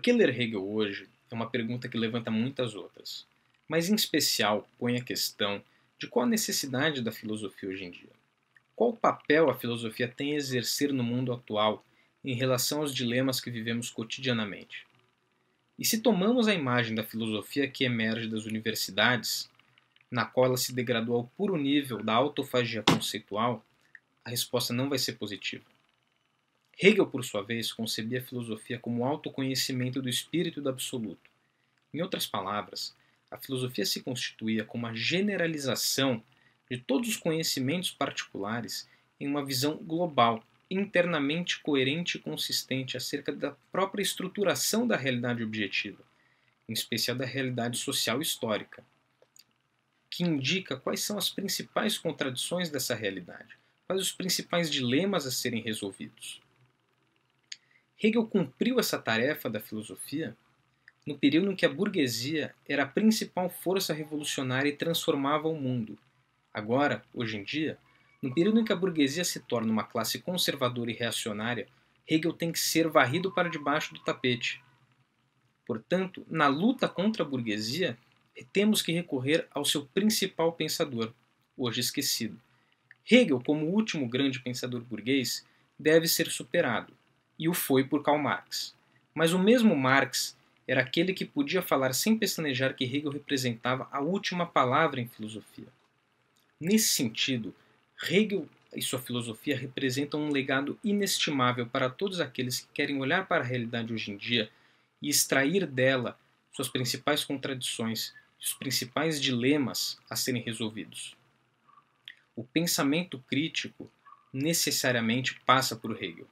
Por que ler Hegel hoje é uma pergunta que levanta muitas outras, mas em especial põe a questão de qual a necessidade da filosofia hoje em dia. Qual papel a filosofia tem a exercer no mundo atual em relação aos dilemas que vivemos cotidianamente? E se tomamos a imagem da filosofia que emerge das universidades, na qual ela se degradou ao puro nível da autofagia conceitual, a resposta não vai ser positiva. Hegel, por sua vez, concebia a filosofia como autoconhecimento do espírito do absoluto. Em outras palavras, a filosofia se constituía como a generalização de todos os conhecimentos particulares em uma visão global, internamente coerente e consistente acerca da própria estruturação da realidade objetiva, em especial da realidade social histórica, que indica quais são as principais contradições dessa realidade, quais os principais dilemas a serem resolvidos. Hegel cumpriu essa tarefa da filosofia no período em que a burguesia era a principal força revolucionária e transformava o mundo. Agora, hoje em dia, no período em que a burguesia se torna uma classe conservadora e reacionária, Hegel tem que ser varrido para debaixo do tapete. Portanto, na luta contra a burguesia, temos que recorrer ao seu principal pensador, hoje esquecido. Hegel, como último grande pensador burguês, deve ser superado e o foi por Karl Marx. Mas o mesmo Marx era aquele que podia falar sem pestanejar que Hegel representava a última palavra em filosofia. Nesse sentido, Hegel e sua filosofia representam um legado inestimável para todos aqueles que querem olhar para a realidade hoje em dia e extrair dela suas principais contradições e os principais dilemas a serem resolvidos. O pensamento crítico necessariamente passa por Hegel.